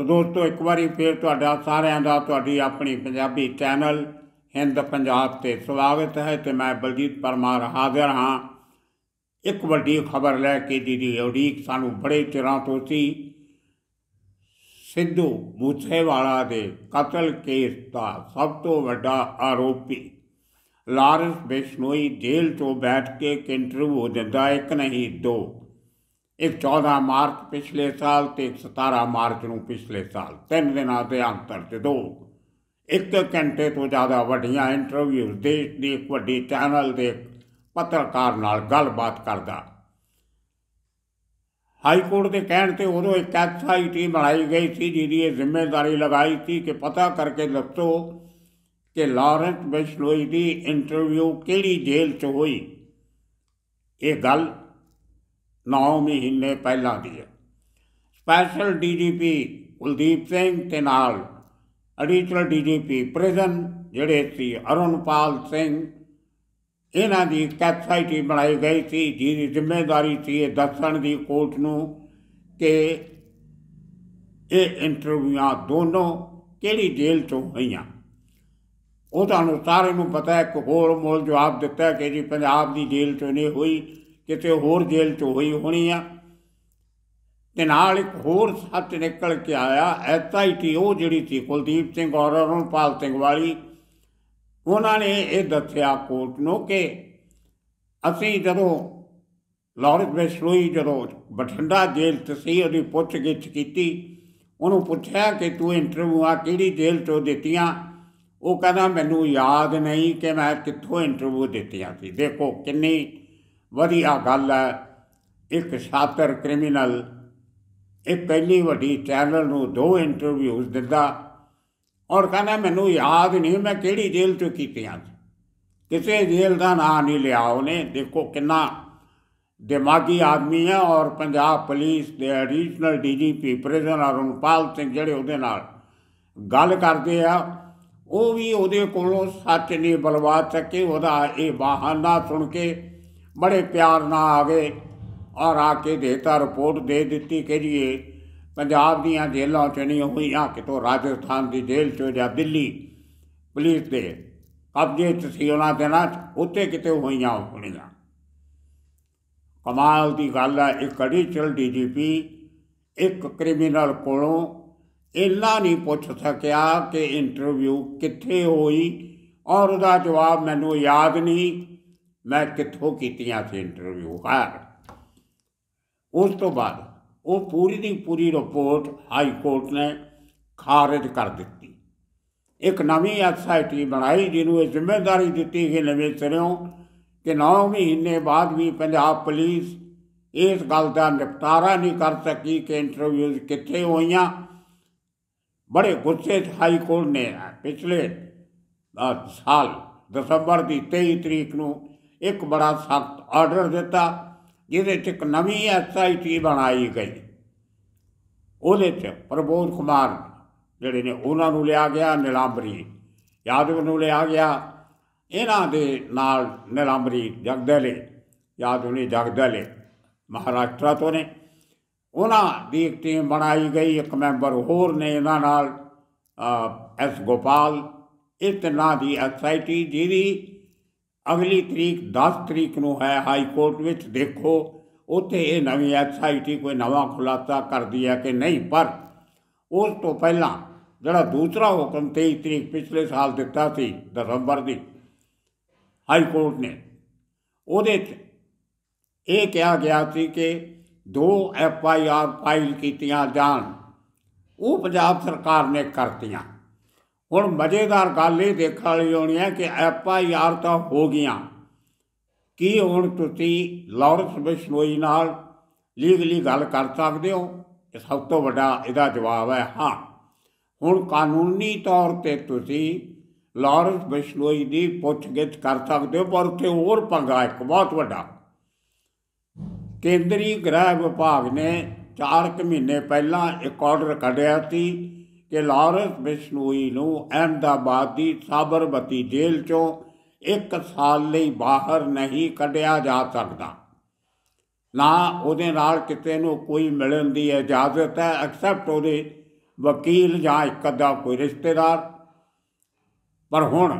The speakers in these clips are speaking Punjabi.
ਸੋ ਦੋਸਤੋ ਇੱਕ ਵਾਰੀ ਫੇਰ ਤੁਹਾਡਾ ਸਾਰਿਆਂ ਦਾ ਤੁਹਾਡੀ ਆਪਣੀ ਪੰਜਾਬੀ ਚੈਨਲ ਹਿੰਦ ਪੰਜਾਬ ਤੇ ਸਵਾਗਤ ਹੈ ਤੇ ਮੈਂ ਬਲਜੀਤ ਪਰਮਾਰ ਹਾਜ਼ਰ ਹਾਂ ਇੱਕ ਵੱਡੀ ਖਬਰ ਲੈ ਕੇ ਜਿਹਦੀ ਉਡੀਕ ਸਾਨੂੰ ਬੜੇ ਚਿਰਾਂ ਤੋਂ ਸੀ ਸਿੱਧੂ ਮੂਸੇਵਾਲਾ ਦੇ ਕਤਲ ਕੇਸ ਦਾ ਸਭ ਤੋਂ ਵੱਡਾ ਆਰੋਪੀ ਲਾਰੈਂਸ ਬਿਸ਼ਨੋਈ ਜੇਲ੍ਹ ਤੋਂ ਬੈਠ ਕੇ ਇੰਟਰਵਿਊ ਦਿੰਦਾ ਇੱਕ ਨਹੀਂ ਦੋ ਇੱਕ 14 ਮਾਰਚ ਪਿਛਲੇ ਸਾਲ ਤੇ 17 ਮਾਰਚ ਨੂੰ ਪਿਛਲੇ ਸਾਲ ਤਿੰਨ ਦਿਨਾਂ ਦੇ ਅੰਤਰ ਤੇ ਦੋ ਇੱਕ ਘੰਟੇ ਤੋਂ ਜ਼ਿਆਦਾ ਵੱਡੀਆਂ ਇੰਟਰਵਿਊ ਦੇਸ਼ ਦੇ ਇੱਕ ਵੱਡੀ ਚੈਨਲ ਦੇ ਪੱਤਰਕਾਰ ਨਾਲ ਗੱਲਬਾਤ ਕਰਦਾ ਹਾਈ ਕੋਰਟ ਦੇ ਕਹਿਣ ਤੇ ਉਦੋਂ ਇੱਕ ਐਕਸਾਈ ਟੀਮ ਬਣਾਈ ਗਈ ਸੀ ਜਿਹਦੀ ਇਹ ਜ਼ਿੰਮੇਵਾਰੀ ਲਗਾਈ ਸੀ ਕਿ ਪਤਾ ਕਰਕੇ ਦੱਸੋ ਕਿ ਲਾਰੈਂਸ ਬੈਸ਼ਲੋਈ ਦੀ ਇੰਟਰਵਿਊ ਕਿਹੜੀ ਜੇਲ੍ਹ 'ਚ ਹੋਈ ਇਹ ਗੱਲ 9 ਮਹੀਨੇ ਪਹਿਲਾਂ ਦੀ ਹੈ ਸਪੈਸ਼ਲ ਡੀਜੀਪੀ ਕੁਲਦੀਪ ਸਿੰਘ ਤੇ ਨਾਲ ਅਡੀਸ਼ਨਲ ਡੀਜੀਪੀ ਪ੍ਰਿਜ਼ਨ ਜਿਹੜੇ ਸੀ ਅਰੁਣਪਾਲ ਸਿੰਘ ਇਹਨਾਂ ਦੀ ਕੈਪਸਾਈਟੀ ਬਣਾਈ ਗਈ ਸੀ ਜਿਹਦੀ ਜ਼ਿੰਮੇਵਾਰੀ ਸੀ ਇਹ ਦੱਸਣ ਦੀ ਕੋਰਟ ਨੂੰ ਕਿ ਇਹ ਇੰਟਰਵਿਊਆਂ ਦੋਨੋਂ ਕਿਹੜੀ ਜੇਲ੍ਹ ਤੋਂ ਹੋਈਆਂ ਉਹਦਾ ਨੂੰ ਸਾਰੇ ਨੂੰ ਪਤਾ ਹੈ ਕਿ ਹੋਰ ਮੋਲ ਜਵਾਬ ਦਿੱਤਾ ਕਿ ਜੀ ਪੰਜਾਬ ਦੀ ਜੇਲ੍ਹ ਤੋਂ ਨਹੀਂ ਹੋਈ ਕਿਤੇ ਹੋਰ ਜੇਲ੍ਹ 'ਚ ਹੋਈ ਹੋਣੀ ਆ ਤੇ ਨਾਲ ਇੱਕ ਹੋਰ ਸੱਤ ਨਿਕਲ ਕੇ ਆਇਆ ਐਸਆਈਟੀ ਉਹ ਜਿਹੜੀ ਸੀ ਕੁਲਦੀਪ ਸਿੰਘ ਔਰ ਅਰੁਣਪਾਲ ਸਿੰਘ ਵਾਲੀ ਉਹਨਾਂ ਨੇ ਇਹ ਦੱਸਿਆ ਕੋਰਟ ਨੂੰ ਕਿ ਅਸੀਂ ਜਦੋਂ ਲਾਹੌਰ ਵਿਸ਼ਲੋਈ ਜਦੋਂ ਬਠਿੰਡਾ ਜੇਲ੍ਹ ਤੇ ਸੀ ਉਹਦੀ ਪੁੱਛਗਿੱਛ ਕੀਤੀ ਉਹਨੂੰ ਪੁੱਛਿਆ ਕਿ ਤੂੰ ਇੰਟਰਵਿਊ ਆ ਕਿਹੜੀ ਜੇਲ੍ਹ ਤੋਂ ਦਿੱਤੀਆਂ ਉਹ ਕਹਿੰਦਾ ਮੈਨੂੰ ਯਾਦ ਨਹੀਂ ਕਿ ਮੈਂ ਕਿੱਥੋਂ ਇੰਟਰਵਿਊ ਦਿੱਤੀਆਂ ਸੀ ਦੇਖੋ ਕਿੰਨੀ ਵਧੀਆ ਗੱਲ ਹੈ ਇੱਕ ਸ਼ਾਤਰ ਕ੍ਰਿਮੀਨਲ ਇਹ ਪਹਿਲੀ ਵੱਡੀ ਚੈਨਲ ਨੂੰ ਦੋ ਇੰਟਰਵਿਊਸ ਦਿੱਤਾ ਔਰ ਕਹਿੰਦਾ ਮੈਨੂੰ ਯਾਦ ਨਹੀਂ ਮੈਂ ਕਿਹੜੀ ਜੇਲ੍ਹ ਚ ਕੀਤੀਆਂ ਕਿਸੇ ਜੇਲ੍ਹ ਦਾ ਨਾਂ ਨਹੀਂ ਲਿਆ ਉਹਨੇ ਦੇਖੋ ਕਿੰਨਾ ਦਿਮਾਗੀ ਆਦਮੀ ਹੈ ਔਰ ਪੰਜਾਬ ਪੁਲਿਸ ਦੇ additional DGP prison Arunpal Singh ਜਿਹੜੇ ਉਹਦੇ ਨਾਲ ਗੱਲ ਕਰਦੇ ਆ ਉਹ ਵੀ ਉਹਦੇ ਕੋਲੋਂ ਸੱਚ ਨਹੀਂ ਬਲਵਾ ਸਕੇ ਉਹਦਾ ਇਹ ਬਹਾਨਾ ਸੁਣ ਕੇ ਬੜੇ ਪਿਆਰ ਨਾਲ ਆ ਗਏ ਔਰ ਆ ਕੇ ਦੇਤਾ ਰਿਪੋਰਟ ਦੇ ਦਿੱਤੀ ਕਿ ਜੀ ਪੰਜਾਬ ਦੀਆਂ ਜੇਲ੍ਹਾਂ ਚ ਨਹੀਂ ਹੋਈਆਂ ਕਿਤੋਂ ਰਾਜਸਥਾਨ ਦੀ ਜੇਲ੍ਹ ਚੋਂ ਜਾਂ ਦਿੱਲੀ ਪੁਲਿਸ ਦੇ ਕਬਜ਼ੇ ਚ ਸੀ ਉਹਨਾਂ ਦੇ ਨਾਲ ਉੱਤੇ ਕਿਤੇ ਹੋਈਆਂ ਹੋਣੀਆਂ ਕਮਾਲ ਦੀ ਗੱਲ ਹੈ ਇੱਕ ਚਲ ਡੀਜੀਪੀ ਇੱਕ ਕ੍ਰਿਮੀਨਲ ਕੋਲੋਂ ਇੰਨਾ ਨਹੀਂ ਪੁੱਛ ਸਕਿਆ ਕਿ ਇੰਟਰਵਿਊ ਕਿੱਥੇ ਹੋਈ ਔਰ ਉਹਦਾ ਜਵਾਬ ਮੈਨੂੰ ਯਾਦ ਨਹੀਂ ਮੈਂ ਕਿੱਥੋਂ ਕੀਤੀਆਂ ਸੀ ਇੰਟਰਵਿਊ ਹਾਰ ਉਸ ਤੋਂ ਬਾਅਦ ਉਹ ਪੂਰੀ ਦੀ ਪੂਰੀ ਰਿਪੋਰਟ ਹਾਈ ਕੋਰਟ ਨੇ ਖਾਰਜ ਕਰ ਦਿੱਤੀ ਇੱਕ ਨਵੀਂ ਐਸਆਈਟੀ ਬਣਾਈ ਜਿਹਨੂੰ ਇਹ ਜ਼ਿੰਮੇਵਾਰੀ ਦਿੱਤੀ ਕਿ ਨਵੇਂ ਸਿਰਿਓਂ ਕਿ 9 ਮਹੀਨੇ ਬਾਅਦ ਵੀ ਪੰਜਾਬ ਪੁਲਿਸ ਇਸ ਗੱਲ ਦਾ ਨਿਪਟਾਰਾ ਨਹੀਂ ਕਰ ਸਕੀ ਕਿ ਇੰਟਰਵਿਊਜ਼ ਕਿੱਥੇ ਹੋਈਆਂ ਬੜੇ ਗੁੱਸੇ ਹਾਈ ਕੋਰਟ ਨੇ ਪਿਛਲੇ ਸਾਲ ਦਸੰਬਰ ਦੀ 23 ਤਰੀਕ ਨੂੰ ਇੱਕ ਬੜਾ ਸਖਤ ਆਰਡਰ ਦਿੱਤਾ ਜਿਹਦੇ 'ਚ ਇੱਕ ਨਵੀਂ ਐਸਆਈਟੀ ਬਣਾਈ ਗਈ ਉਹਦੇ 'ਚ ਪ੍ਰਬੋਧ ਕੁਮਾਰ ਜਿਹੜੇ ਨੇ ਉਹਨਾਂ ਨੂੰ ਲਿਆ ਗਿਆ ਨਿਲਾਮਰੀ ਯਾਦਵ ਨੂੰ ਲਿਆ ਗਿਆ ਇਹਨਾਂ ਦੇ ਨਾਲ ਨਿਲਾਮਰੀ ਜਗਦਲੇ ਯਾਦਵ ਨੇ ਜਗਦਲੇ ਮਹਾਰਾਸ਼ਟਰ ਤੋਂ ਨੇ ਉਹਨਾਂ ਦੀ ਇੱਕ ਟੀਮ ਬਣਾਈ ਗਈ ਇੱਕ ਮੈਂਬਰ ਹੋਰ ਨੇ ਇਹਨਾਂ ਨਾਲ ਐਸ ਗੋਪਾਲ ਇਹ ਤਿੰਨਾਂ ਦੀ ਐਸਆਈਟੀ ਜਿਹਦੀ ਅਗਲੀ ਤਰੀਕ 10 ਤਰੀਕ ਨੂੰ ਹੈ ਹਾਈ ਕੋਰਟ ਵਿੱਚ ਦੇਖੋ ਉੱਥੇ ਇਹ ਨਵੀਂ ਐਸਆਈਟੀ ਕੋਈ ਨਵਾਂ ਖੁਲਾਸਾ ਕਰਦੀ ਹੈ ਕਿ ਨਹੀਂ ਪਰ ਉਸ ਤੋਂ ਪਹਿਲਾਂ ਜਿਹੜਾ ਦੂਸਰਾ ਹੁਕਮ 23 ਤਰੀਕ ਪਿਛਲੇ ਸਾਲ ਦਿੱਤਾ ਸੀ ਦਸੰਬਰ ਦੀ ਹਾਈ ਕੋਰਟ ਨੇ ਉਹਦੇ 'ਚ ਇਹ ਕਿਹਾ ਗਿਆ ਸੀ ਕਿ ਦੋ ਐਫ ਆਈ ਆਰ ਫਾਈਲ ਕੀਤੀਆਂ ਜਾਣ ਉਹ ਪੰਜਾਬ ਸਰਕਾਰ ਨੇ ਕਰਤੀਆਂ ਹੁਣ ਮਜ਼ੇਦਾਰ ਗੱਲ ਇਹ ਦੇਖਣ ਵਾਲੀ ਹੋਣੀ ਹੈ ਕਿ ਐਪਾ ਯਾਰ ਤਾਂ ਹੋ ਗਈਆਂ ਕੀ ਹੁਣ ਤੁਸੀਂ ਲਾਰੈਂਸ ਬਿਸ਼ਨੋਈ ਨਾਲ ਲੀਗਲੀ ਗੱਲ ਕਰ ਸਕਦੇ ਹੋ ਇਹ ਸਭ ਤੋਂ ਵੱਡਾ ਇਹਦਾ ਜਵਾਬ ਹੈ ਹਾਂ ਹੁਣ ਕਾਨੂੰਨੀ ਤੌਰ ਤੇ ਤੁਸੀਂ ਲਾਰੈਂਸ ਬਿਸ਼ਨੋਈ ਦੀ ਪੁੱਛਗਿੱਛ ਕਰ ਸਕਦੇ ਹੋ ਪਰ ਉੱਥੇ ਹੋਰ ਪੰਗਾ ਇੱਕ ਬਹੁਤ ਵੱਡਾ ਕੇਂਦਰੀ ਗ੍ਰਹਿ ਵਿਭਾਗ ਨੇ 4 ਮਹੀਨੇ ਪਹਿਲਾਂ ਇੱਕ ਆਰਡਰ ਕੱਢਿਆ ਸੀ ਕਿ ਲਾਰੈਂਸ ਬਿਸ਼ਨੋਈ ਨੂੰ ਅਹਿਮਦਾਬਾਦ ਦੀ ਸਾਬਰਮਤੀ ਜੇਲ੍ਹ ਚੋਂ ਇੱਕ ਸਾਲ ਲਈ ਬਾਹਰ ਨਹੀਂ ਕੱਢਿਆ ਜਾ ਸਕਦਾ ਨਾ ਉਹਦੇ ਨਾਲ ਕਿਤੇ ਨੂੰ ਕੋਈ ਮਿਲਣ ਦੀ ਇਜਾਜ਼ਤ ਹੈ ਐਕਸੈਪਟ ਉਹਦੇ ਵਕੀਲ ਜਾਂ ਇੱਕ ਅੱਧਾ ਕੋਈ ਰਿਸ਼ਤੇਦਾਰ ਪਰ ਹੁਣ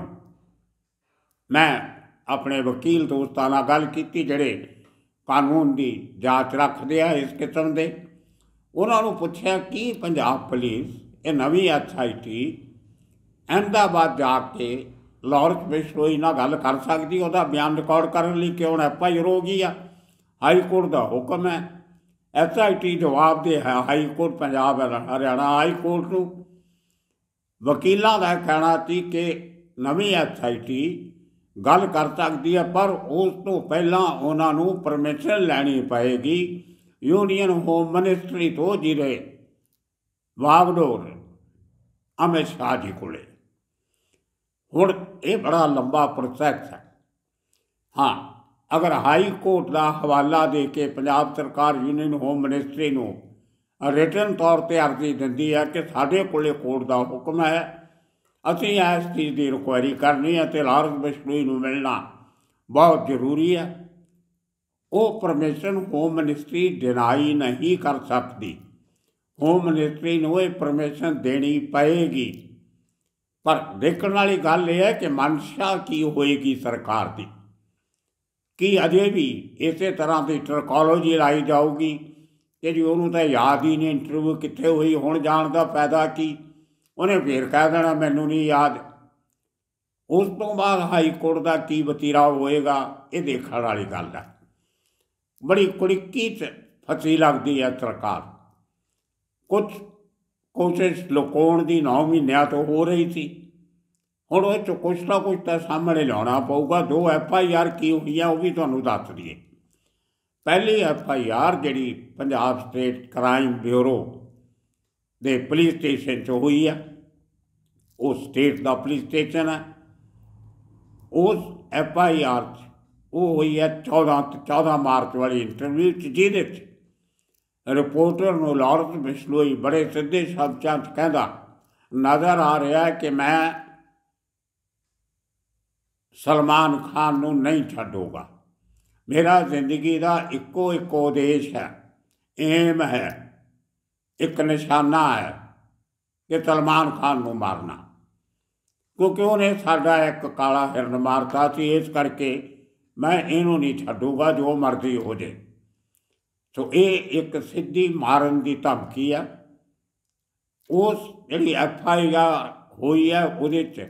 ਮੈਂ ਆਪਣੇ ਵਕੀਲ ਦੋਸਤਾਂ ਨਾਲ ਗੱਲ ਕੀਤੀ ਜਿਹੜੇ ਕਾਨੂੰਨ ਦੀ ਜਾਂਚ ਰੱਖਦੇ ਆ ਇਸ ਕਿਸਮ ਦੇ ਉਹਨਾਂ ਨੂੰ ਪੁੱਛਿਆ ਕੀ ਪੰਜਾਬ ਪੁਲਿਸ ਇਹ ਨਵੀਂ ਐਸਆਈਟੀ ਅਹਿਮਦਾਬਾਦ ਜਾ ਕੇ ਲਾਹੌਰ ਵਿੱਚ ਹੋਈ ਨਾ ਗੱਲ ਕਰ ਸਕਦੀ ਉਹਦਾ ਬਿਆਨ ਰਿਕਾਰਡ ਕਰਨ ਲਈ ਕਿਉਂ ਨਾ ਭਾਈ ਰੋਗੀ ਆ ਹਾਈ ਕੋਰਟ ਦਾ ਹੁਕਮ ਹੈ ਐਸਆਈਟੀ ਜਵਾਬ ਦੇ ਹੈ high court Punjab Haryana high court ਨੂੰ ਵਕੀਲਾਂ ਦਾ ਕਹਿਣਾ ਸੀ ਕਿ ਨਵੀਂ ਐਸਆਈਟੀ ਗੱਲ ਕਰ ਸਕਦੀ ਹੈ ਪਰ ਉਸ ਤੋਂ ਪਹਿਲਾਂ ਉਹਨਾਂ ਨੂੰ ਪਰਮਿਸ਼ਨ ਲੈਣੀ ਪਏਗੀ ਯੂਨੀਅਨ ਹੋਮ ਮਿਨਿਸਟਰੀ ਤੋਂ ਜਿਹੜੇ ਵਾਗਡੋਰ ਅਮਿਤ ਸ਼ਾਹ ਜੀ ਕੋਲੇ ਹੁਣ ਇਹ ਬੜਾ ਲੰਬਾ ਪ੍ਰੋਸੈਸ ਹੈ ਹਾਂ ਅਗਰ ਹਾਈ ਕੋਰਟ ਦਾ ਹਵਾਲਾ ਦੇ ਕੇ ਪੰਜਾਬ ਸਰਕਾਰ ਯੂਨੀਅਨ ਹੋਮ ਮਿਨਿਸਟਰੀ ਨੂੰ ਰਿਟਨ ਤੌਰ ਤੇ ਅਰਜ਼ੀ ਦਿੰਦੀ ਹੈ ਕਿ ਸਾਡੇ ਕੋਲੇ ਕੋਰਟ ਦਾ ਹੁਕਮ ਹੈ ਅਸੀਂ ਇਸ ਚੀਜ਼ ਦੀ ਰਿਕੁਆਇਰੀ ਕਰਨੀ ਹੈ ਤੇ ਲਾਰਜ ਬਿਸ਼ਨੋਈ ਨੂੰ ਮਿਲਣਾ ਬਹੁਤ ਜ਼ਰੂਰੀ ਹੈ ਉਹ ਪਰਮਿਸ਼ਨ ਹੋਮ ਮਿਨਿਸਟਰੀ ਡਿਨਾਈ ਨਹੀਂ ਕਰ ਸਕਦੀ ਉਹ ਮਨੇਤਰੀ ਨੂੰ ਇਹ ਪਰਮਿਸ਼ਨ ਦੇਣੀ ਪਏਗੀ ਪਰ ਦੇਖਣ ਵਾਲੀ ਗੱਲ ਇਹ ਹੈ ਕਿ ਮਨਸ਼ਾ ਕੀ ਹੋਏਗੀ ਸਰਕਾਰ ਦੀ ਕੀ ਅਜੇ ਵੀ ਇਸੇ ਤਰ੍ਹਾਂ ਦੀ ਟਰਕੋਲੋਜੀ ਲਾਈ ਜਾਊਗੀ ਕਿ ਉਹਨੂੰ ਤਾਂ ਯਾਦ ਹੀ ਨਹੀਂ ਇੰਟਰਵਿਊ ਕਿੱਥੇ ਹੋਈ ਹੁਣ ਜਾਣ ਦਾ ਫਾਇਦਾ ਕੀ ਉਹਨੇ ਫੇਰ ਕਹਿ ਦੇਣਾ ਮੈਨੂੰ ਨਹੀਂ ਯਾਦ ਉਸ ਤੋਂ ਬਾਅਦ ਹਾਈ ਕੋਰਟ ਦਾ ਕੀ ਬਤੀਰਾ ਹੋਏਗਾ ਇਹ ਦੇਖਣ ਵਾਲੀ ਗੱਲ ਹੈ ਬੜੀ ਕੁੜਕੀ ਫਸੀ ਲੱਗਦੀ ਹੈ ਸਰਕਾਰ ਕੁਝ ਕੋਸ਼ਿਸ਼ ਲੁਕਾਉਣ ਦੀ 9 ਮਹੀਨਿਆਂ ਤੋਂ ਹੋ ਰਹੀ ਸੀ ਹੁਣ ਉਹ ਚ ਕੁਛ ਨਾ ਕੁਛ ਤਾਂ ਸਾਹਮਣੇ ਲਿਆਉਣਾ ਪਊਗਾ ਦੋ ਐਫ ਆਈ ਆਰ ਕੀ ਹੋਈਆਂ ਉਹ ਵੀ ਤੁਹਾਨੂੰ ਦੱਸ ਦਈਏ ਪਹਿਲੀ ਐਫ ਆਈ ਆਰ ਜਿਹੜੀ ਪੰਜਾਬ ਸਟੇਟ ਕ੍ਰਾਈਮ ਬਿਊਰੋ ਦੇ ਪੁਲਿਸ ਸਟੇਸ਼ਨ 'ਚ ਹੋਈ ਆ ਉਹ ਸਟੇਟ ਦਾ ਪੁਲਿਸ ਸਟੇਸ਼ਨ ਆ ਉਸ ਐਫ ਆਈ ਆਰ ਉਹ ਹੋਈ ਆ 14 14 ਮਾਰਚ ਵਾਲੀ ਇੰਟਰਵਿਊ 'ਚ ਜਿਹਦੇ 'ਚ ਰਿਪੋਰਟਰ ਨੂੰ ਲਾਰਡ ਬਿਸ਼ਲੋਈ ਬੜੇ ਸਿੱਧੇ ਸ਼ਬਦਾਂ 'ਚ ਕਹਿੰਦਾ ਨਜ਼ਰ ਆ ਰਿਹਾ ਹੈ ਕਿ ਮੈਂ ਸਲਮਾਨ ਖਾਨ ਨੂੰ ਨਹੀਂ ਛੱਡੂਗਾ ਮੇਰਾ ਜ਼ਿੰਦਗੀ ਦਾ ਇੱਕੋ ਇੱਕ ਉਦੇਸ਼ ਹੈ ਏਮ ਹੈ ਇੱਕ ਨਿਸ਼ਾਨਾ ਹੈ ਕਿ ਸਲਮਾਨ ਖਾਨ ਨੂੰ ਮਾਰਨਾ ਕਿਉਂਕਿ ਉਹਨੇ ਸਾਡਾ ਇੱਕ ਕਾਲਾ ਹਿਰਨ ਮਾਰਤਾ ਸੀ ਇਸ ਕਰਕੇ ਮੈਂ ਇਹਨੂੰ ਨਹੀਂ ਛੱਡੂਗਾ ਜੋ ਮਰਜ਼ੀ ਹੋ ਜੇ ਸੋ ਇਹ ਇੱਕ ਸਿੱਧੀ ਮਾਰਨ ਦੀ ਧਮਕੀ ਆ ਉਸ ਜਿਹੜੀ ਐਫ ਆਈ ਆ ਹੋਈ ਹੈ ਉਹਦੇ ਚ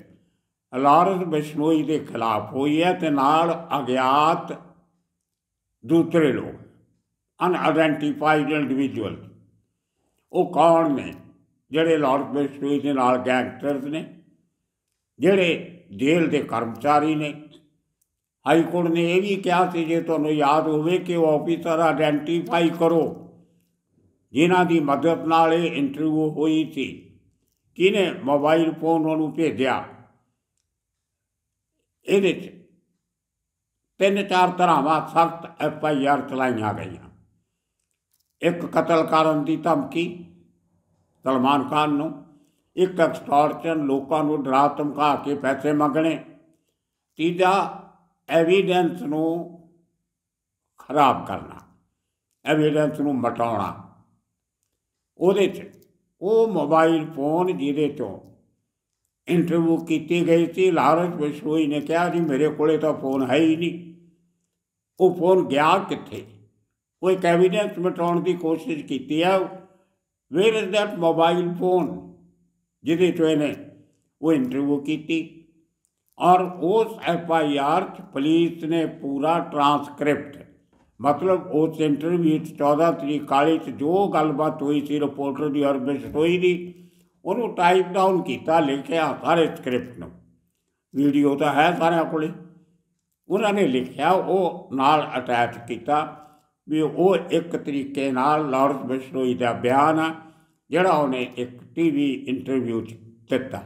ਅਲਾਰਦ ਬਿਸ਼ਨੋਈ ਦੇ ਖਿਲਾਫ ਹੋਈ ਹੈ ਤੇ ਨਾਲ ਅਗਿਆਤ ਦੂਸਰੇ ਲੋਕ ਅਨ ਆਇਡੈਂਟੀਫਾਈਡ ਇੰਡੀਵਿਜੂਅਲ ਉਹ ਕੌਣ ਨੇ ਜਿਹੜੇ ਲਾਰਡ ਬਿਸ਼ਨੋਈ ਦੇ ਨਾਲ ਗੈਂਗਸਟਰਸ ਨੇ ਜਿਹੜੇ ਜੇਲ੍ਹ ਦੇ ਕਰਮਚਾਰੀ ਨੇ ਹਾਈ ਕੋਰਟ ਨੇ ਇਹ ਵੀ ਕਿਹਾ ਸੀ ਜੇ ਤੁਹਾਨੂੰ ਯਾਦ ਹੋਵੇ ਕਿ ਉਹ ਆਫੀਸਰ ਆਇਡੈਂਟੀਫਾਈ ਕਰੋ ਜਿਨ੍ਹਾਂ ਦੀ ਮਦਦ ਨਾਲ ਇਹ ਇੰਟਰਵਿਊ ਹੋਈ ਸੀ ਕਿਨੇ ਮੋਬਾਈਲ ਫੋਨ ਨੂੰ ਭੇਜਿਆ ਇਹਦੇ 'ਚ ਤਿੰਨ ਚਾਰ ਦਾ ਸਖਤ ਐਫ ਆਈ ਆਰ ਚਲਾਈਆਂ ਗਈਆਂ ਇੱਕ ਕਤਲ ਕਰਨ ਦੀ ਧਮਕੀ ਸਲਮਾਨ ਖਾਨ ਨੂੰ ਇੱਕ ਐਕਸਟਾਰਚਨ ਲੋਕਾਂ ਨੂੰ ਡਰਾ ਧਮਕਾ ਕੇ ਪੈਸੇ ਮੰਗਣੇ ਤੀਜਾ ਐਵੀਡੈਂਸ ਨੂੰ ਖਰਾਬ ਕਰਨਾ ਐਵੀਡੈਂਸ ਨੂੰ ਮਟਾਉਣਾ ਉਹਦੇ 'ਚ ਉਹ ਮੋਬਾਈਲ ਫੋਨ ਜਿਹਦੇ ਤੋਂ ਇੰਟਰਵਿਊ ਕੀਤੀ ਗਈ ਸੀ ਲਾਰਜ ਬਿਸ਼ੋਈ ਨੇ ਕਿਹਾ ਜੀ ਮੇਰੇ ਕੋਲੇ ਤਾਂ ਫੋਨ ਹੈ ਹੀ ਨਹੀਂ ਉਹ ਫੋਨ ਗਿਆ ਕਿੱਥੇ ਉਹ ਇੱਕ ਐਵੀਡੈਂਸ ਮਟਾਉਣ ਦੀ ਕੋਸ਼ਿਸ਼ ਕੀਤੀ ਆ ਵੇਰ ਇਜ਼ ਦੈਟ ਮੋਬਾਈਲ ਫੋਨ ਜਿਹਦੇ ਤੋਂ ਇਹਨੇ ਉਹ ਇੰਟਰਵਿਊ ਕੀਤੀ ਉਸ ਐਫ ਆਈ ਆਰ ਚ ਪੁਲਿਸ ਨੇ ਪੂਰਾ ਟ੍ਰਾਂਸਕ੍ਰਿਪਟ ਮਤਲਬ ਉਸ ਇੰਟਰਵਿਊ 'ਚ 14 ਤਰੀਕ ਕਾਲੇ 'ਚ ਜੋ ਗੱਲਬਾਤ ਹੋਈ ਸੀ ਰਿਪੋਰਟਰ ਦੀ ਔਰ ਹੋਈ ਦੀ ਉਹਨੂੰ ਟਾਈਪ ਡਾਊਨ ਕੀਤਾ ਲਿਖਿਆ ਸਾਰੇ ਸਕ੍ਰਿਪਟ ਨੂੰ ਵੀਡੀਓ ਤਾਂ ਹੈ ਸਾਰਿਆਂ ਕੋਲੇ ਉਹਨਾਂ ਨੇ ਲਿਖਿਆ ਉਹ ਨਾਲ ਅਟੈਚ ਕੀਤਾ ਵੀ ਉਹ ਇੱਕ ਤਰੀਕੇ ਨਾਲ ਲਾਰਡ ਬਿਸ਼ਨੋਈ ਦਾ ਬਿਆਨ ਆ ਜਿਹੜਾ ਉਹਨੇ ਇੱਕ ਟੀਵੀ ਇੰਟਰਵਿਊ 'ਚ ਦਿੱਤਾ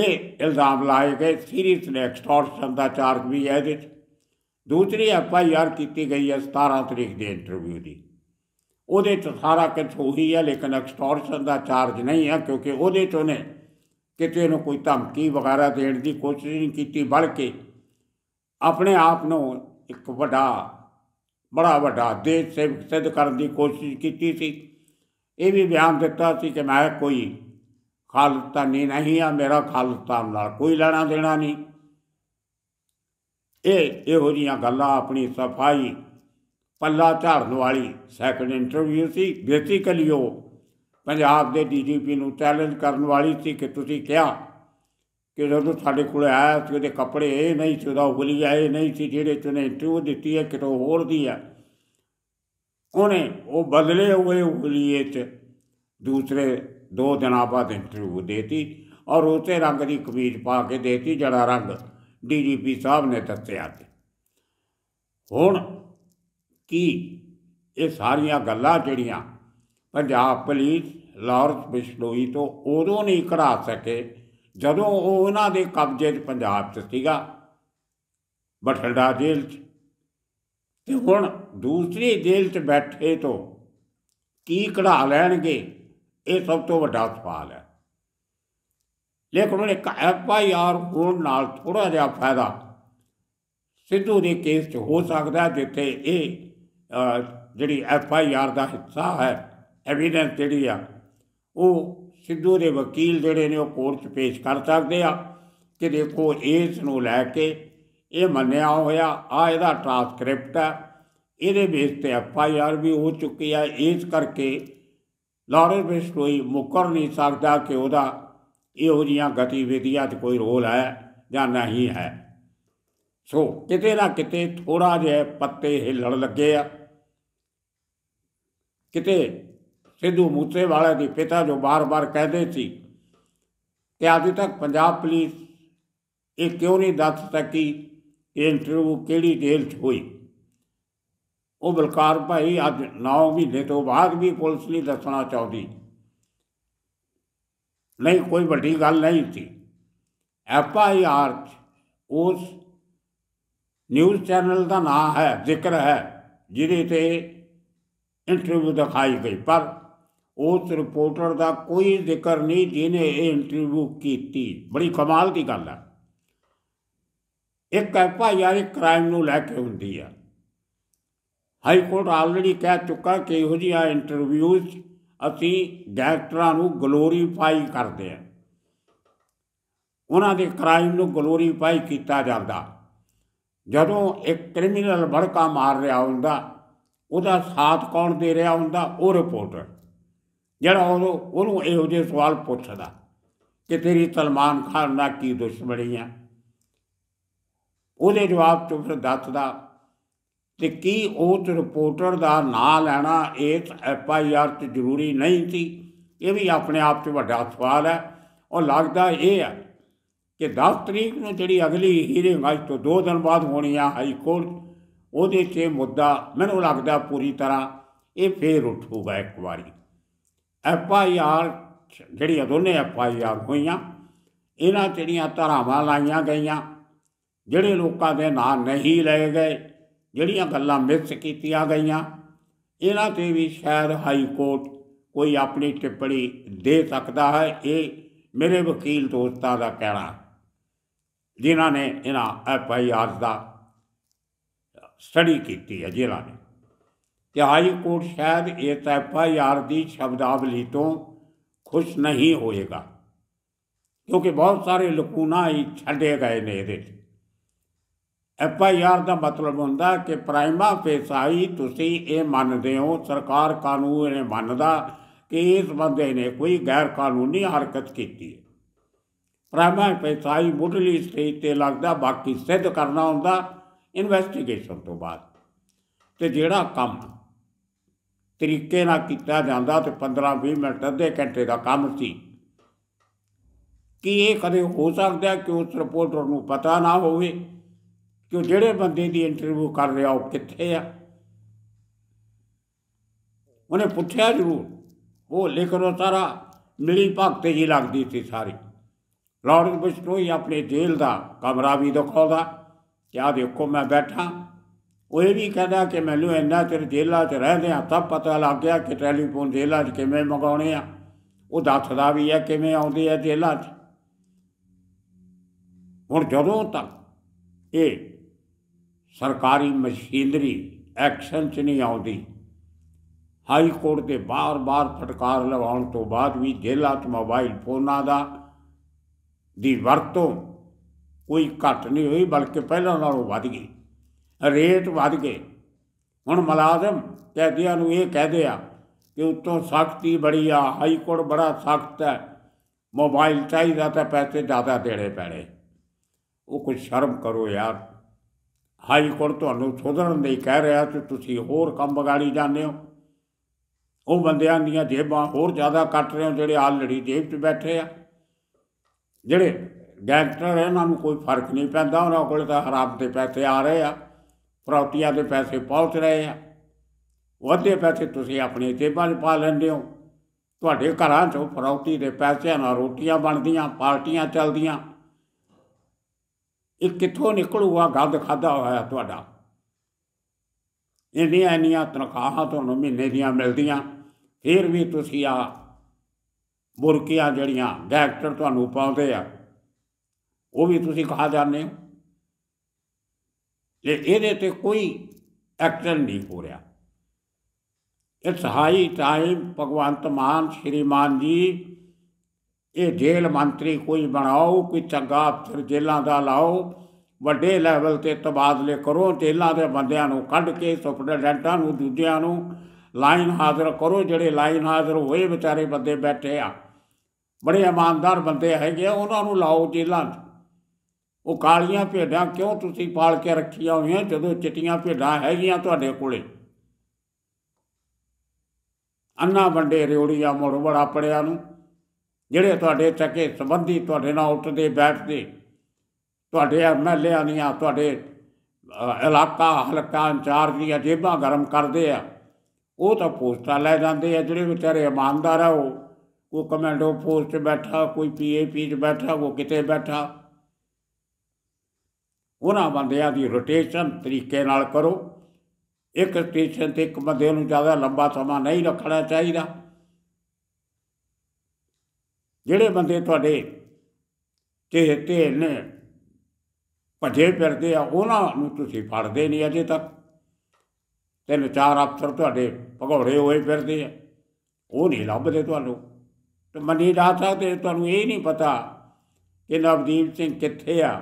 ਇਹ ਇਲਜ਼ਾਮ ਲਾਏ ਗਏ ਸੀਰੀਅਸ ਐਕਸਟੋਰਸ਼ਨ ਦਾ ਚਾਰਜ ਵੀ ਹੈ ਇਹਦੇ 'ਚ ਦੂਸਰੀ ਐਫ ਆਈ ਆਰ ਕੀਤੀ ਗਈ ਹੈ 17 ਤਰੀਕ ਦੇ ਇੰਟਰਵਿਊ ਦੀ ਉਹਦੇ 'ਚ ਸਾਰਾ ਕੁਝ ਹੋਈ ਹੈ ਲੇਕਿਨ ਐਕਸਟੋਰਸ਼ਨ ਦਾ ਚਾਰਜ ਨਹੀਂ ਹੈ ਕਿਉਂਕਿ ਉਹਦੇ 'ਚ ਉਹਨੇ ਕਿਤੇ ਨੂੰ ਕੋਈ ਧਮਕੀ ਵਗੈਰਾ ਦੇਣ ਦੀ ਕੋਸ਼ਿਸ਼ ਨਹੀਂ ਕੀਤੀ ਬਲਕਿ ਆਪਣੇ ਆਪ ਨੂੰ ਇੱਕ ਵੱਡਾ ਬੜਾ ਵੱਡਾ ਦੇਸ਼ ਸੇਵਕ ਸਿੱਧ ਕਰਨ ਦੀ ਕੋਸ਼ਿਸ਼ ਕੀਤੀ ਸੀ ਇਹ ਵੀ ਬਿਆਨ ਦਿੱਤਾ ਸੀ ਕਿ ਮੈਂ ਕੋਈ ਖਾਲਸਤਾਨੀ ਨਹੀਂ ਆ ਮੇਰਾ ਖਾਲਸਤਾਨ ਨਾਲ ਕੋਈ ਲੈਣਾ ਦੇਣਾ ਨਹੀਂ ਇਹ ਇਹੋ ਜੀਆਂ ਗੱਲਾਂ ਆਪਣੀ ਸਫਾਈ ਪੱਲਾ ਝਾੜਨ ਵਾਲੀ ਸੈਕੰਡ ਇੰਟਰਵਿਊ ਸੀ ਬੇਸਿਕਲੀ ਉਹ ਪੰਜਾਬ ਦੇ ਡੀਜੀਪੀ ਨੂੰ ਚੈਲੰਜ ਕਰਨ ਵਾਲੀ ਸੀ ਕਿ ਤੁਸੀਂ ਕਿਹਾ ਕਿ ਜਦੋਂ ਸਾਡੇ ਕੋਲ ਆਇਆ ਸੀ ਉਹਦੇ ਕੱਪੜੇ ਇਹ ਨਹੀਂ ਸੀ ਉਹਦਾ ਉਗਲੀ ਆਏ ਨਹੀਂ ਸੀ ਜਿਹੜੇ ਤੁਨੇ ਇੰਟਰਵਿਊ ਦਿੱਤੀ ਹੈ ਕਿਤੋਂ ਹੋਰ ਦੀ ਹੈ ਉਹਨੇ ਉਹ ਬਦਲੇ ਹੋਏ ਉਗਲੀਏ ਚ ਦੂਸਰੇ ਦੋ ਦਿਨਾਂ ਬਾਅਦ ਇੰਟਰਵਿਊ ਦੇਤੀ ਔਰ ਉਸੇ ਰੰਗ ਦੀ ਕਮੀਜ਼ ਪਾ ਕੇ ਦੇਤੀ ਜਿਹੜਾ ਰੰਗ ਡੀਜੀਪੀ ਸਾਹਿਬ ਨੇ ਦੱਸਿਆ ਸੀ ਹੁਣ ਕੀ ਇਹ ਸਾਰੀਆਂ ਗੱਲਾਂ ਜਿਹੜੀਆਂ ਪੰਜਾਬ ਪੁਲਿਸ ਲਾਰਜ ਬਿਸ਼ਨੋਈ ਤੋਂ ਉਦੋਂ ਨਹੀਂ ਕਢਾ ਸਕੇ ਜਦੋਂ ਉਹ ਉਹਨਾਂ ਦੇ ਕਬਜ਼ੇ 'ਚ ਪੰਜਾਬ 'ਚ ਸੀਗਾ ਬਠਿੰਡਾ ਜੇਲ੍ਹ 'ਚ ਤੇ ਹੁਣ ਦੂਸਰੀ ਜੇਲ੍ਹ 'ਚ ਬੈਠੇ ਤੋਂ ਕੀ ਕਢਾ ਲੈਣਗੇ ਇਹ ਸਭ ਤੋਂ ਵੱਡਾ ਸਵਾਲ ਹੈ ਲੇਕਿਨ ਉਹਨੇ ਐਫ ਆਈ ਆਰ ਹੋਣ ਨਾਲ ਥੋੜਾ ਜਿਹਾ ਫਾਇਦਾ ਸਿੱਧੂ ਦੇ ਕੇਸ 'ਚ ਹੋ ਸਕਦਾ ਜਿੱਥੇ ਇਹ ਜਿਹੜੀ ਐਫ ਆਈ ਆਰ ਦਾ ਹਿੱਸਾ ਹੈ ਐਵੀਡੈਂਸ ਜਿਹੜੀ ਆ ਉਹ ਸਿੱਧੂ ਦੇ ਵਕੀਲ ਜਿਹੜੇ ਨੇ ਉਹ ਕੋਰਟ 'ਚ ਪੇਸ਼ ਕਰ ਸਕਦੇ ਆ ਕਿ ਦੇਖੋ ਇਸ ਨੂੰ ਲੈ ਕੇ ਇਹ ਮੰਨਿਆ ਹੋਇਆ ਆ ਇਹਦਾ ਟ੍ਰਾਂਸਕ੍ਰਿਪਟ ਹੈ ਇਹਦੇ ਬੇਸ ਤੇ ਐਫ ਆਈ ਆਰ ਵੀ ਹੋ ਚੁੱਕੀ ਆ ਇਸ ਕਰਕੇ ਲਾਰੇ ਵਿੱਚ ਕੋਈ ਮੁਕਰ ਨਹੀਂ ਸਕਦਾ ਕਿ ਉਹਦਾ ਇਹੋ ਜੀਆਂ ਗਤੀਵਿਧੀਆਂ 'ਚ ਕੋਈ ਰੋਲ ਹੈ ਜਾਂ ਨਹੀਂ ਹੈ ਸੋ ਕਿਤੇ ਨਾ ਕਿਤੇ ਥੋੜਾ ਜਿਹਾ ਪੱਤੇ ਹਿੱਲਣ ਲੱਗੇ ਆ ਕਿਤੇ ਸਿੱਧੂ ਵਾਲੇ ਦੇ ਪਿਤਾ ਜੋ ਬਾਰ-ਬਾਰ ਕਹਿੰਦੇ ਸੀ ਕਿ ਅੱਜ ਤੱਕ ਪੰਜਾਬ ਪੁਲਿਸ ਇਹ ਕਿਉਂ ਨਹੀਂ ਦੱਸ ਸਕੀ ਇਹ ਇੰਟਰਵਿਊ ਕਿਹੜੀ ਡੇਲ 'ਚ ਹੋਈ ਉਹ ਬਲਕਾਰ ਭਾਈ ਅੱਜ 9 ਮਹੀਨੇ ਤੋਂ ਬਾਅਦ ਵੀ ਪੁਲਿਸ ਨਹੀਂ ਦੱਸਣਾ ਚਾਹਦੀ ਨਹੀਂ ਕੋਈ ਵੱਡੀ ਗੱਲ ਨਹੀਂ ਸੀ ਐਫ ਆਈ ਆਰ ਉਸ ਨਿਊਜ਼ ਚੈਨਲ ਦਾ ਨਾਮ ਹੈ ਜ਼ਿਕਰ ਹੈ ਜਿਹਦੇ ਤੇ ਇੰਟਰਵਿਊ ਦਿਖਾਈ ਗਈ ਪਰ ਉਸ ਰਿਪੋਰਟਰ ਦਾ ਕੋਈ ਜ਼ਿਕਰ ਨਹੀਂ ਜਿਹਨੇ ਇਹ ਇੰਟਰਵਿਊ ਕੀਤੀ ਬੜੀ ਕਮਾਲ ਦੀ ਗੱਲ ਹੈ ਇੱਕ ਐਫ ਆਈ ਆਰ ਕ੍ਰਾਈਮ ਨੂੰ ਲੈ ਕੇ ਹੁੰਦੀ ਆ ਹਾਈ ਕੋਰਟ ਆਲਰੇਡੀ ਕਹਿ ਚੁੱਕਾ ਕਿ ਇਹੋ ਜਿਹੀਆਂ ਇੰਟਰਵਿਊਜ਼ ਅਸੀਂ ਡਾਇਰੈਕਟਰਾਂ ਨੂੰ ਗਲੋਰੀਫਾਈ ਕਰਦੇ ਆ ਉਹਨਾਂ ਦੇ ਕ੍ਰਾਈਮ ਨੂੰ ਗਲੋਰੀਫਾਈ ਕੀਤਾ ਜਾਂਦਾ ਜਦੋਂ ਇੱਕ ਕ੍ਰਿਮੀਨਲ ਭੜਕਾ ਮਾਰ ਰਿਹਾ ਹੁੰਦਾ ਉਹਦਾ ਸਾਥ ਕੌਣ ਦੇ ਰਿਹਾ ਹੁੰਦਾ ਉਹ ਰਿਪੋਰਟਰ ਜਿਹੜਾ ਉਹ ਉਹਨੂੰ ਇਹੋ ਜਿਹੇ ਸਵਾਲ ਪੁੱਛਦਾ ਕਿ ਤੇਰੀ ਤਲਮਾਨ ਖਾਨ ਨਾਲ ਕੀ ਦੁਸ਼ਮਣੀ ਆ ਉਹਦੇ ਜਵਾਬ ਤੋਂ ਫਿਰ ਦੱਸਦਾ ਤੇ ਕੀ ਉਸ ਰਿਪੋਰਟਰ ਦਾ ਨਾਂ ਲੈਣਾ ਇਸ ਐਫ ਆਈ ਆਰ 'ਚ ਜ਼ਰੂਰੀ ਨਹੀਂ ਸੀ ਇਹ ਵੀ ਆਪਣੇ ਆਪ 'ਚ ਵੱਡਾ ਸਵਾਲ ਹੈ ਔਰ ਲੱਗਦਾ ਇਹ ਹੈ ਕਿ 10 ਤਰੀਕ ਨੂੰ ਜਿਹੜੀ ਅਗਲੀ ਹੀਰਿੰਗ ਅੱਜ ਤੋਂ 2 ਦਿਨ ਬਾਅਦ ਹੋਣੀ ਆ ਹਾਈ ਕੋਰਟ ਉਹਦੇ 'ਚ ਮੁੱਦਾ ਮੈਨੂੰ ਲੱਗਦਾ ਪੂਰੀ ਤਰ੍ਹਾਂ ਇਹ ਫੇਰ ਉੱਠੂਗਾ ਇੱਕ ਵਾਰੀ ਐਫ ਆਈ ਆਰ ਜਿਹੜੀਆਂ ਦੋਨੇ ਐਫ ਆਈ ਆਰ ਹੋਈਆਂ ਇਹਨਾਂ ਜਿਹੜੀਆਂ ਧਾਰਾਵਾਂ ਲਾਈਆਂ ਗਈਆਂ ਜਿਹੜੇ ਲੋਕਾਂ ਦੇ ਨਾਂ ਨਹੀਂ ਲਏ ਗਏ ਜਿਹੜੀਆਂ ਗੱਲਾਂ ਮਿਸ ਕੀਤੀਆਂ ਗਈਆਂ ਇਹਨਾਂ ਤੇ ਵੀ ਸ਼ਾਇਦ ਹਾਈ ਕੋਰਟ ਕੋਈ ਆਪਣੀ ਟਿੱਪਣੀ ਦੇ ਸਕਦਾ ਹੈ ਇਹ ਮੇਰੇ ਵਕੀਲ ਦੋਸਤਾਂ ਦਾ ਕਹਿਣਾ ਜਿਨ੍ਹਾਂ ਨੇ ਇਹਨਾਂ ਐਫ ਆਈ ਆਰ ਦਾ ਸਟੱਡੀ ਕੀਤੀ ਹੈ ਜਿਨ੍ਹਾਂ ਨੇ ਤੇ ਹਾਈ ਕੋਰਟ ਸ਼ਾਇਦ ਇਸ ਐਫ ਆਈ ਆਰ ਦੀ ਸ਼ਬਦਾਵਲੀ ਤੋਂ ਖੁਸ਼ ਨਹੀਂ ਹੋਏਗਾ ਕਿਉਂਕਿ ਬਹੁਤ ਸਾਰੇ ਲਕੂਨਾ ਹੀ ਛੱਡੇ ਗਏ ਨੇ ਇਹਦੇ ਵਿੱਚ ਐਫ ਆਈ ਆਰ ਦਾ ਮਤਲਬ ਹੁੰਦਾ ਕਿ ਪ੍ਰਾਈਮਾ ਫੇਸਾਈ ਤੁਸੀਂ ਇਹ ਮੰਨਦੇ ਹੋ ਸਰਕਾਰ ਕਾਨੂੰਨ ਇਹ ਮੰਨਦਾ ਕਿ ਇਸ ਬੰਦੇ ਨੇ ਕੋਈ ਗੈਰ ਕਾਨੂੰਨੀ ਹਰਕਤ ਕੀਤੀ ਹੈ ਪ੍ਰਾਈਮਾ ਫੇਸਾਈ ਮੁੱਢਲੀ ਸਟੇਜ ਤੇ ਲੱਗਦਾ ਬਾਕੀ ਸਿੱਧ ਕਰਨਾ ਹੁੰਦਾ ਇਨਵੈਸਟੀਗੇਸ਼ਨ ਤੋਂ ਬਾਅਦ ਤੇ ਜਿਹੜਾ ਕੰਮ ਤਰੀਕੇ ਨਾਲ ਕੀਤਾ ਜਾਂਦਾ ਤੇ 15-20 ਮਿੰਟ ਅੱਧੇ ਘੰਟੇ ਦਾ ਕੰਮ ਸੀ ਕੀ ਇਹ ਕਦੇ ਹੋ ਸਕਦਾ ਕਿ ਉਸ ਰਿਪੋਰਟਰ ਨੂੰ ਪਤਾ ਨਾ ਹੋਵੇ ਕਿ ਉਹ ਜਿਹੜੇ ਬੰਦੇ ਦੀ ਇੰਟਰਵਿਊ ਕਰ ਰਿਹਾ ਉਹ ਕਿੱਥੇ ਆ ਉਹਨੇ ਪੁੱਛਿਆ ਜ਼ਰੂਰ ਉਹ ਰੋ ਸਾਰਾ ਮਿਲੀ ਭਗਤ ਜੀ ਲੱਗਦੀ ਸੀ ਸਾਰੀ ਲਾਰਡ ਹੀ ਆਪਣੇ ਜੇਲ੍ਹ ਦਾ ਕਮਰਾ ਵੀ ਦਿਖਾਉਂਦਾ ਕਿ ਆ ਦੇਖੋ ਮੈਂ ਬੈਠਾ ਉਹ ਇਹ ਵੀ ਕਹਿੰਦਾ ਕਿ ਮੈਨੂੰ ਇੰਨਾ ਚਿਰ ਜੇਲ੍ਹਾਂ 'ਚ ਰਹਿੰਦੇ ਆ ਤਾਂ ਪਤਾ ਲੱਗ ਗਿਆ ਕਿ ਟੈਲੀਫੋਨ ਜੇਲ੍ਹਾਂ 'ਚ ਕਿਵੇਂ ਮੰਗਾਉਣੇ ਆ ਉਹ ਦੱਸਦਾ ਵੀ ਹੈ ਕਿਵੇਂ ਆਉਂਦੇ ਆ ਜੇਲ੍ਹਾਂ 'ਚ ਹੁਣ ਜਦੋਂ ਤੱਕ ਇਹ ਸਰਕਾਰੀ ਮਸ਼ੀਨਰੀ ਐਕਸ਼ਨ 'ਚ ਨਹੀਂ ਆਉਂਦੀ ਹਾਈ ਕੋਰਟ ਦੇ ਬਾਰ-ਬਾਰ ਫਟਕਾਰ ਲਵਾਉਣ ਤੋਂ ਬਾਅਦ ਵੀ ਜੇਲ੍ਹਾਂ 'ਚ ਮੋਬਾਈਲ ਫੋਨਾਂ ਦਾ ਦੀ ਵਰਤੋਂ ਕੋਈ ਘਟ ਨਹੀਂ ਹੋਈ ਬਲਕਿ ਪਹਿਲਾਂ ਨਾਲੋਂ ਵੱਧ ਗਈ ਰੇਟ ਵੱਧ ਗਏ ਹੁਣ ਮਲਾਜ਼ਮ ਕੈਦੀਆਂ ਨੂੰ ਇਹ ਕਹਦੇ ਆ ਕਿ ਉੱਤੋਂ ਸਖਤੀ ਬੜੀ ਆ ਹਾਈ ਕੋਰਟ ਬੜਾ ਸਖਤ ਹੈ ਮੋਬਾਈਲ ਚਾਹੀਦਾ ਤਾਂ ਪੈਸੇ ਜ਼ਿਆਦਾ ਦੇਣੇ ਪੈਣੇ ਉਹ ਕੁਝ ਸ਼ਰਮ ਕਰੋ ਯਾਰ ਹਾਈ ਕੋਰਟ ਤੁਹਾਨੂੰ ਸੋਧਣ ਲਈ ਕਹਿ ਰਿਹਾ ਤੇ ਤੁਸੀਂ ਹੋਰ ਕੰਮ ਬਗਾੜੀ ਜਾਂਦੇ ਹੋ ਉਹ ਬੰਦਿਆਂ ਦੀਆਂ ਜੇਬਾਂ ਹੋਰ ਜ਼ਿਆਦਾ ਕੱਟ ਰਹੇ ਹੋ ਜਿਹੜੇ ਆਲ ਲੜੀ ਜੇਬ 'ਚ ਬੈਠੇ ਆ ਜਿਹੜੇ ਹੈ ਇਹਨਾਂ ਨੂੰ ਕੋਈ ਫਰਕ ਨਹੀਂ ਪੈਂਦਾ ਉਹਨਾਂ ਕੋਲ ਤਾਂ ਹਰਾਮ ਦੇ ਪੈਸੇ ਆ ਰਹੇ ਆ ਪ੍ਰਾਪਤੀਆਂ ਦੇ ਪੈਸੇ ਪਹੁੰਚ ਰਹੇ ਆ ਉਹਦੇ ਪੈਸੇ ਤੁਸੀਂ ਆਪਣੇ ਜੇਬਾਂ 'ਚ ਪਾ ਲੈਂਦੇ ਹੋ ਤੁਹਾਡੇ ਘਰਾਂ 'ਚੋਂ ਪ੍ਰਾਪਤੀ ਦੇ ਪੈਸਿਆਂ ਨਾਲ ਰੋਟੀਆਂ ਬਣਦੀਆਂ ਪਾਰਟੀਆਂ ਚੱਲਦੀਆਂ ਇਹ ਕਿੱਥੋਂ ਨਿਕਲੂਗਾ ਗੰਦ ਖਾਦਾ ਹੋਇਆ ਤੁਹਾਡਾ ਇੰਨੀਆਂ ਇੰਨੀਆਂ ਤਨਖਾਹਾਂ ਤੁਹਾਨੂੰ ਮਹੀਨੇ ਦੀਆਂ ਮਿਲਦੀਆਂ ਫਿਰ ਵੀ ਤੁਸੀਂ ਆ ਬੁਰਕੀਆਂ ਜਿਹੜੀਆਂ ਡਾਕਟਰ ਤੁਹਾਨੂੰ ਪਾਉਂਦੇ ਆ ਉਹ ਵੀ ਤੁਸੀਂ ਖਾ ਜਾਂਦੇ ਹੋ ਤੇ ਇਹਦੇ ਤੇ ਕੋਈ ਐਕਸ਼ਨ ਨਹੀਂ ਹੋ ਰਿਹਾ it's high time Bhagwant Mann ਸ਼੍ਰੀਮਾਨ ਜੀ ਇਹ ਜੇਲ੍ਹ ਮੰਤਰੀ ਕੋਈ ਬਣਾਓ ਕੋਈ ਚੰਗਾ ਅਫਸਰ ਜੇਲ੍ਹਾਂ ਦਾ ਲਾਓ ਵੱਡੇ ਲੈਵਲ ਤੇ ਤਬਾਦਲੇ ਕਰੋ ਜੇਲ੍ਹਾਂ ਦੇ ਬੰਦਿਆਂ ਨੂੰ ਕੱਢ ਕੇ ਸੁਪਰਡੈਂਟਾਂ ਨੂੰ ਦੂਜਿਆਂ ਨੂੰ ਲਾਈਨ ਹਾਜ਼ਰ ਕਰੋ ਜਿਹੜੇ ਲਾਈਨ ਹਾਜ਼ਰ ਹੋਏ ਵਿਚਾਰੇ ਬੰਦੇ ਬੈਠੇ ਆ ਬੜੇ ਇਮਾਨਦਾਰ ਬੰਦੇ ਹੈਗੇ ਆ ਉਹਨਾਂ ਨੂੰ ਲਾਓ ਜੇਲ੍ਹਾਂ 'ਚ ਉਹ ਕਾਲੀਆਂ ਭੇਡਾਂ ਕਿਉਂ ਤੁਸੀਂ ਪਾਲ ਕੇ ਰੱਖੀਆਂ ਹੋਈਆਂ ਜਦੋਂ ਚਿੱਟੀਆਂ ਭੇਡਾਂ ਹੈਗੀਆਂ ਤੁਹਾਡੇ ਕੋਲੇ ਅੰਨਾ ਵੰਡੇ ਰਿਓੜੀਆ ਮੋੜ ਬੜਾ ਪੜਿਆ ਨੂੰ ਜਿਹੜੇ ਤੁਹਾਡੇ ਚੱਕੇ ਸੰਬੰਧੀ ਤੁਹਾਡੇ ਨਾਲ ਉੱਠਦੇ ਬੈਠਦੇ ਤੁਹਾਡੇ ਐਮਐਲਏਆਂ ਦੀਆਂ ਤੁਹਾਡੇ ਇਲਾਕਾ ਹਲਕਾ ਇੰਚਾਰਜ ਦੀਆਂ ਜੇਬਾਂ ਗਰਮ ਕਰਦੇ ਆ ਉਹ ਤਾਂ ਪੋਸਟਾਂ ਲੈ ਜਾਂਦੇ ਆ ਜਿਹੜੇ ਵਿਚਾਰੇ ਇਮਾਨਦਾਰ ਆ ਉਹ ਉਹ ਕਮਾਂਡੋ ਪੋਸਟ ਬੈਠਾ ਕੋਈ ਪੀਏਪੀ 'ਚ ਬੈਠਾ ਉਹ ਕਿਤੇ ਬੈਠਾ ਉਹਨਾਂ ਬੰਦਿਆਂ ਦੀ ਰੋਟੇਸ਼ਨ ਤਰੀਕੇ ਨਾਲ ਕਰੋ ਇੱਕ ਸਟੇਸ਼ਨ ਤੇ ਇੱਕ ਬੰਦੇ ਨੂੰ ਜ਼ਿਆਦਾ ਲੰਬਾ ਸਮਾਂ ਨਹੀਂ ਰੱਖਣਾ ਚਾਹੀਦਾ ਜਿਹੜੇ ਬੰਦੇ ਤੁਹਾਡੇ ਤੇ ਤੇ ਨੇ ਭਜੇ ਫਿਰਦੇ ਆ ਉਹਨਾਂ ਨੂੰ ਤੁਸੀਂ ਫੜਦੇ ਨਹੀਂ ਅਜੇ ਤੱਕ ਤਿੰਨ ਚਾਰ ਅਫਸਰ ਤੁਹਾਡੇ ਭਗੌੜੇ ਹੋਏ ਫਿਰਦੇ ਆ ਉਹ ਨਹੀਂ ਲੱਭਦੇ ਤੁਹਾਨੂੰ ਤੇ ਮੰਨੀ ਜਾ ਸਕਦੇ ਤੁਹਾਨੂੰ ਇਹ ਨਹੀਂ ਪਤਾ ਕਿ ਨਵਦੀਪ ਸਿੰਘ ਕਿੱਥੇ ਆ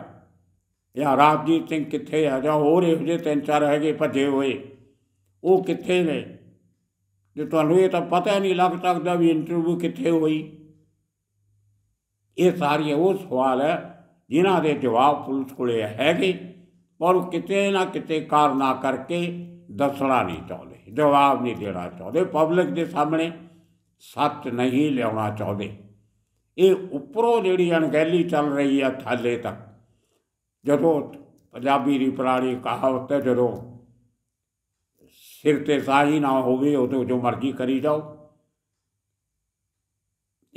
ਜਾਂ ਰਾਜਦੀਪ ਸਿੰਘ ਕਿੱਥੇ ਆ ਜਾਂ ਹੋਰ ਇਹੋ ਜਿਹੇ ਤਿੰਨ ਚਾਰ ਹੈਗੇ ਭੱਜੇ ਹੋਏ ਉਹ ਕਿੱਥੇ ਨੇ ਜੇ ਤੁਹਾਨੂੰ ਇਹ ਤਾਂ ਪਤਾ ਨਹੀਂ ਲੱਗ ਸਕਦਾ ਵੀ ਇੰਟਰਵਿਊ ਕਿੱਥੇ ਹੋਈ ਇਹ ਸਾਰੀਆਂ ਉਹ ਸਵਾਲ ਹੈ ਜਿਨ੍ਹਾਂ ਦੇ ਜਵਾਬ ਪੁਲਿਸ ਕੋਲੇ ਹੈਗੇ ਪਰ ਉਹ ਕਿਤੇ ਨਾ ਕਿਤੇ ਕਾਰਨਾ ਕਰਕੇ ਦੱਸਣਾ ਨਹੀਂ ਚਾਹਦੇ ਜਵਾਬ ਨਹੀਂ ਦੇਣਾ ਚਾਹਦੇ ਪਬਲਿਕ ਦੇ ਸਾਹਮਣੇ ਸੱਚ ਨਹੀਂ ਲਿਆਉਣਾ ਚਾਹਦੇ ਇਹ ਉੱਪਰੋਂ ਜਿਹੜੀ ਅਣਗਹਿਲੀ ਚੱਲ ਰਹੀ ਆ ਥੱਲੇ ਤੱਕ ਜਦੋਂ ਪੰਜਾਬੀ ਦੀ ਪ੍ਰਾਣੀ ਕਹਾਵਤ ਹੈ ਜਦੋਂ ਸਿਰ ਤੇ ਸਾਹੀ ਨਾ ਹੋਵੇ ਉਦੋਂ ਜੋ ਮਰਜ਼ੀ ਕਰੀ ਜਾਓ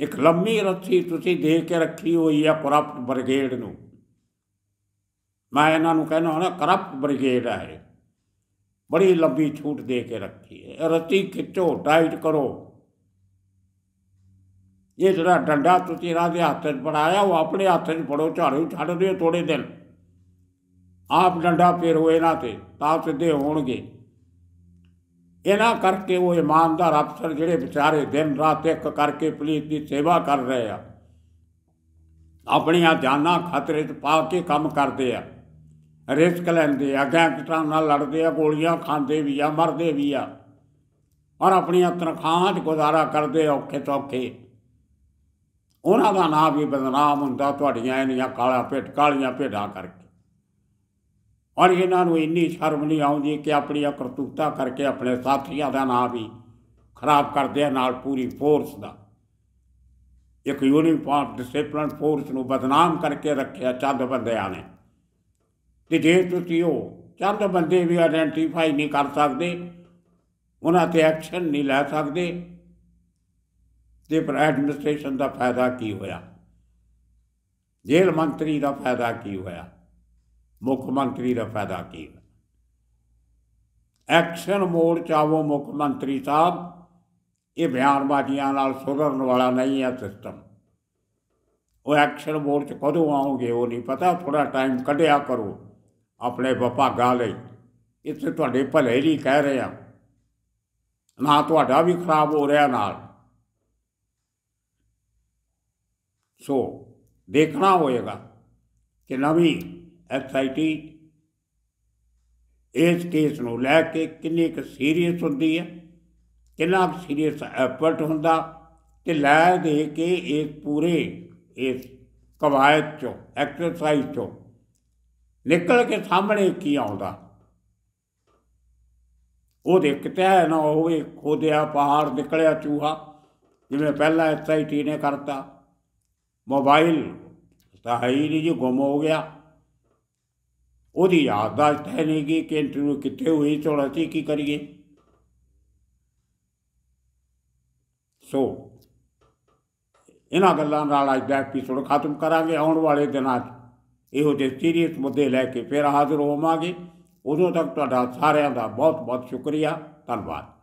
ਇੱਕ ਲੰਮੀ ਰੱਥੀ ਤੁਸੀਂ ਦੇ ਕੇ ਰੱਖੀ ਹੋਈ ਆ ਕਰਪਟ ਬ੍ਰਿਗੇਡ ਨੂੰ ਮੈਂ ਇਹਨਾਂ ਨੂੰ ਕਹਿੰਦਾ ਹਾਂ ਕਰਪਟ ਬ੍ਰਿਗੇਡ ਹੈ ਬੜੀ ਲੰਬੀ ਛੂਟ ਦੇ ਕੇ ਰੱਖੀ ਹੈ ਰੱਤੀ ਖਿੱਚੋ ਟਾਈਟ ਕਰੋ ਇਹ ਜਿਹੜਾ ਡੰਡਾ ਤੁਸੀਂ ਰਾਜੇ ਹੱਥ 'ਚ ਫੜਾਇਆ ਉਹ ਆਪਣੇ ਹੱਥ 'ਚ ਫੜੋ ਝਾੜੂ ਛੱਡ ਦਿਓ ਥੋੜੇ ਦਿਨ ਆਪ ਡੰਡਾ ਫੇਰ ਹੋਏ ਨਾ ਤੇ ਤਾਂ ਸਿੱਧੇ ਹੋਣਗੇ ਇਹਨਾਂ ਕਰਕੇ ਉਹ ਇਮਾਨਦਾਰ ਅਫਸਰ ਜਿਹੜੇ ਵਿਚਾਰੇ ਦਿਨ ਰਾਤ ਇੱਕ ਕਰਕੇ ਪੁਲਿਸ ਦੀ ਸੇਵਾ ਕਰ ਰਹੇ ਆ ਆਪਣੀਆਂ ਜਾਨਾਂ ਖਤਰੇ 'ਚ ਪਾ ਕੇ ਕੰਮ ਕਰਦੇ ਆ ਰਿਸਕ ਲੈਂਦੇ ਆ ਗੈਂਗਸਟਰਾਂ ਨਾਲ ਲੜਦੇ ਆ ਗੋਲੀਆਂ ਖਾਂਦੇ ਵੀ ਆ ਮਰਦੇ ਵੀ ਆ ਔਰ ਆਪਣੀਆਂ ਤਨਖਾਹਾਂ 'ਚ ਗੁਜ਼ਾਰਾ ਕਰਦੇ ਔਖੇ ਤੌਖੇ ਉਹਨਾਂ ਦਾ ਨਾਮ ਵੀ ਬਦਨਾਮ ਹੁੰਦਾ ਤੁਹਾਡੀਆਂ ਇਹਨੀਆਂ ਕਾਲਾ ਪੇਟ ਕਾਲੀਆਂ ਭੇਡਾਂ ਕਰਕੇ ਔਰ ਇਹਨਾਂ ਨੂੰ ਇੰਨੀ ਸ਼ਰਮ ਨਹੀਂ ਆਉਂਦੀ ਕਿ ਆਪਣੀ ਕਰਤੂਤਾ ਕਰਕੇ ਆਪਣੇ ਸਾਥੀਆਂ ਦਾ ਨਾਮ ਵੀ ਖਰਾਬ ਕਰਦੇ ਆ ਨਾਲ ਪੂਰੀ ਫੋਰਸ ਦਾ ਇੱਕ ਯੂਨੀਫਾਰਮ ਡਿਸਪਲਿਨ ਫੋਰਸ ਨੂੰ ਬਦਨਾਮ ਕਰਕੇ ਰੱਖਿਆ ਚੰਦ ਬੰਦਿਆਂ ਨੇ ਤੇ ਜੇ ਤੁਸੀਂ ਉਹ ਚੰਦ ਬੰਦੇ ਵੀ ਆਇਡੈਂਟੀਫਾਈ ਨਹੀਂ ਕਰ ਸਕਦੇ ਉਹਨਾਂ ਤੇ ਐਕਸ਼ਨ ਨਹੀਂ ਲੈ ਸਕਦੇ ਤੇ ਪਰ ਐਡਮਿਨਿਸਟ੍ਰੇਸ਼ਨ ਦਾ ਫਾਇਦਾ ਕੀ ਹੋਇਆ ਜੇਲ੍ਹ ਮੰਤਰੀ ਦਾ ਫਾਇਦਾ ਕੀ ਹੋਇਆ ਮੁੱਖ ਮੰਤਰੀ ਦਾ ਫਾਇਦਾ ਕੀ ਐਕਸ਼ਨ ਮੋੜ ਚਾਵੋ ਮੁੱਖ ਮੰਤਰੀ ਸਾਹਿਬ ਇਹ ਬਿਆਨਬਾਜ਼ੀਆਂ ਨਾਲ ਸੁਧਰਨ ਵਾਲਾ ਨਹੀਂ ਹੈ ਸਿਸਟਮ ਉਹ ਐਕਸ਼ਨ ਮੋੜ ਚ ਕਦੋਂ ਆਉਂਗੇ ਉਹ ਨਹੀਂ ਪਤਾ ਥੋੜਾ ਟਾਈਮ ਕੱਢਿਆ ਕਰੋ ਆਪਣੇ ਵਿਭਾਗਾਂ ਲਈ ਇੱਥੇ ਤੁਹਾਡੇ ਭਲੇ ਲਈ ਕਹਿ ਰਿਹਾ ਨਾ ਤੁਹਾਡਾ ਵੀ ਖਰਾਬ ਹੋ ਰਿਹਾ ਨਾਲ ਸੋ ਦੇਖਣਾ ਹੋਏਗਾ ਕਿ ਨਵੀਂ ਐਸਆਈਟੀ ਇਸ ਕੇਸ ਨੂੰ ਲੈ ਕੇ ਕਿੰਨੀ ਕੁ ਸੀਰੀਅਸ ਹੁੰਦੀ ਹੈ ਕਿੰਨਾ ਕੁ ਸੀਰੀਅਸ ਐਫਰਟ ਹੁੰਦਾ ਤੇ ਲੈ ਦੇ ਕੇ ਇਸ ਪੂਰੇ ਇਸ ਕਵਾਇਤ ਚੋਂ ਐਕਸਰਸਾਈਜ਼ ਚੋਂ ਨਿਕਲ ਕੇ ਸਾਹਮਣੇ ਕੀ ਆਉਂਦਾ ਉਹ ਦੇਖਤੇ ਹੈ ਨਾ ਹੋਵੇ ਖੋਦਿਆ ਪਹਾੜ ਨਿਕਲਿਆ ਚੂਹਾ ਜਿਵੇਂ ਪਹਿਲਾਂ ਐਸਆਈਟੀ ਨੇ ਕਰਤਾ ਮੋਬਾਈਲ ਤਾਂ ਹੀ ਜੀ ਗੁੰਮ ਹੋ ਗਿਆ ਉਹਦੀ ਯਾਦਦਾਸ਼ਤ ਹੈ ਨਹੀਂ ਕਿ ਕਿ ਇੰਟਰਵਿਊ ਕਿੱਥੇ ਹੋਈ ਚੋਲਾ ਸੀ ਕੀ ਕਰੀਏ ਸੋ ਇਹਨਾਂ ਗੱਲਾਂ ਨਾਲ ਅੱਜ ਦਾ ਐਪੀਸੋਡ ਖਤਮ ਕਰਾਂਗੇ ਆਉਣ ਵਾਲੇ ਦਿਨਾਂ 'ਚ ਇਹੋ ਜਿਹੇ ਸੀਰੀਅਸ ਮੁੱਦੇ ਲੈ ਕੇ ਫਿਰ ਹਾਜ਼ਰ ਹੋਵਾਂਗੇ ਉਦੋਂ ਤੱਕ ਤੁਹਾਡਾ ਸਾਰਿਆਂ ਦਾ ਬਹੁਤ ਬਹੁਤ ਸ਼ੁਕਰੀਆ ਧੰਨਵਾਦ